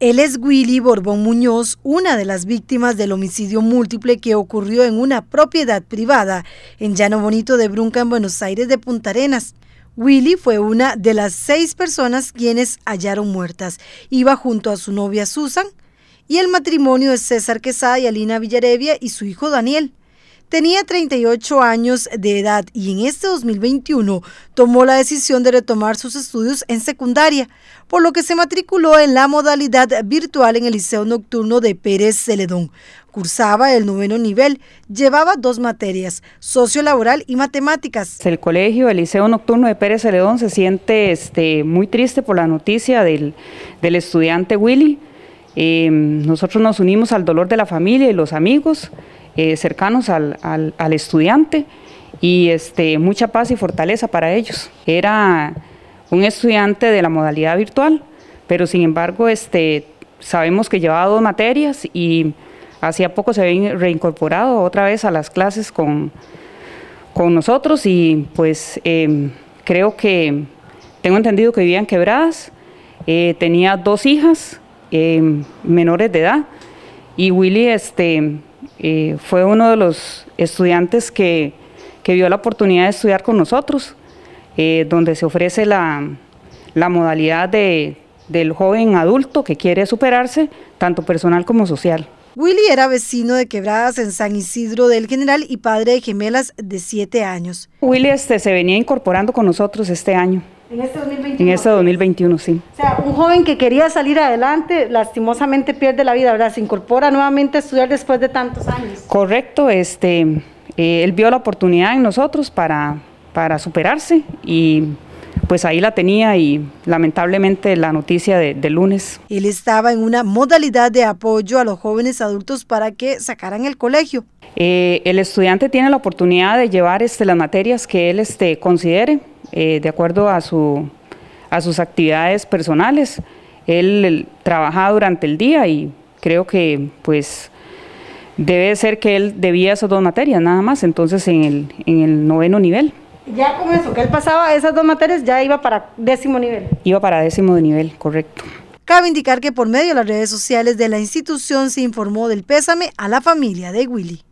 Él es Willy Borbón Muñoz, una de las víctimas del homicidio múltiple que ocurrió en una propiedad privada en Llano Bonito de Brunca, en Buenos Aires de Punta Arenas. Willy fue una de las seis personas quienes hallaron muertas. Iba junto a su novia Susan y el matrimonio de César Quesada y Alina Villarevia y su hijo Daniel tenía 38 años de edad y en este 2021 tomó la decisión de retomar sus estudios en secundaria, por lo que se matriculó en la modalidad virtual en el Liceo Nocturno de Pérez Celedón. Cursaba el noveno nivel, llevaba dos materias, sociolaboral y matemáticas. El colegio, el Liceo Nocturno de Pérez Celedón se siente este, muy triste por la noticia del, estudiante Willy. Eh, nosotros nos unimos al dolor de la familia y los amigos eh, cercanos al, estudiante y este, mucha paz y fortaleza para ellos. Era un estudiante de la modalidad virtual, pero sin embargo este, sabemos que llevaba dos materias y hacía poco se había reincorporado otra vez a las clases con, con nosotros y pues em, creo que tengo entendido que vivían quebradas, eh, tenía dos hijas em, menores de edad y Willy este, eh, fue uno de los estudiantes que, que, vio la oportunidad de estudiar con nosotros, eh, donde se ofrece la, modalidad del joven adulto que quiere superarse, tanto personal como social. Willy era vecino de Quebradas en San Isidro del General y padre de gemelas de siete años. Willy este, se venía incorporando con nosotros este año. En este 2021. En 2021, este sí. O sea, un joven que quería salir adelante, lastimosamente pierde la vida, ¿verdad? Se incorpora nuevamente a estudiar después de tantos años. Correcto, este, eh, él vio la oportunidad en nosotros para, para superarse y pues ahí la tenía y lamentablemente la noticia de, lunes. Él estaba en una modalidad de apoyo a los jóvenes adultos para que sacaran el colegio. Eh, el estudiante tiene la oportunidad de llevar este, las materias que él este, considere eh, de acuerdo a, su, a sus actividades personales. Él, trabajaba durante el día y creo que pues debe ser que él debía esas dos materias nada más, entonces en el, en el noveno nivel. Ya con eso, que él pasaba esas dos materias, ya iba para décimo nivel. Iba para décimo de nivel, correcto. Cabe indicar que por medio de las redes sociales de la institución se informó del pésame a la familia de Willy.